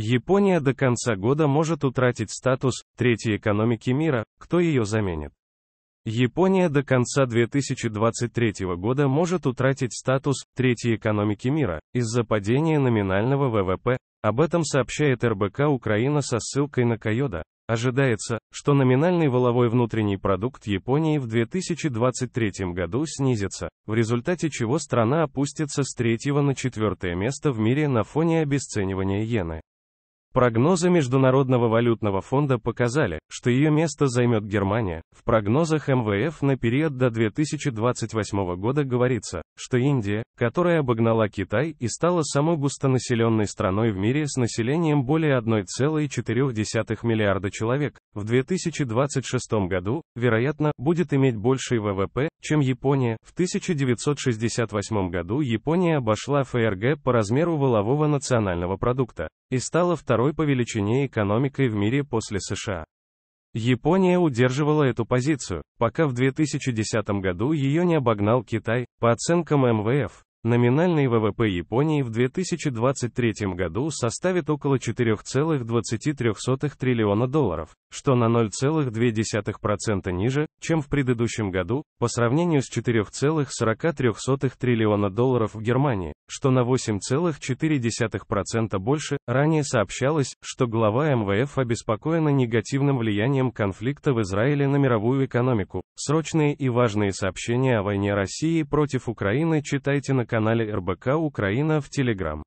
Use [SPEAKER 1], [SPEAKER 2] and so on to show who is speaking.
[SPEAKER 1] Япония до конца года может утратить статус третьей экономики мира, кто ее заменит? Япония до конца 2023 года может утратить статус третьей экономики мира из-за падения номинального ВВП. Об этом сообщает РБК Украина со ссылкой на Койода. Ожидается, что номинальный воловой внутренний продукт Японии в 2023 году снизится, в результате чего страна опустится с третьего на четвертое место в мире на фоне обесценивания иены. Прогнозы Международного валютного фонда показали, что ее место займет Германия. В прогнозах МВФ на период до 2028 года говорится, что Индия, которая обогнала Китай и стала самой густонаселенной страной в мире с населением более 1,4 миллиарда человек, в 2026 году, вероятно, будет иметь больший ВВП, чем Япония. В 1968 году Япония обошла ФРГ по размеру волового национального продукта и стала второй второй по величине экономикой в мире после США. Япония удерживала эту позицию, пока в 2010 году ее не обогнал Китай, по оценкам МВФ. Номинальный ВВП Японии в 2023 году составит около 4,23 триллиона долларов, что на 0,2% ниже, чем в предыдущем году, по сравнению с 4,43 триллиона долларов в Германии что на 8,4% больше. Ранее сообщалось, что глава МВФ обеспокоена негативным влиянием конфликта в Израиле на мировую экономику. Срочные и важные сообщения о войне России против Украины читайте на канале РБК Украина в Телеграм.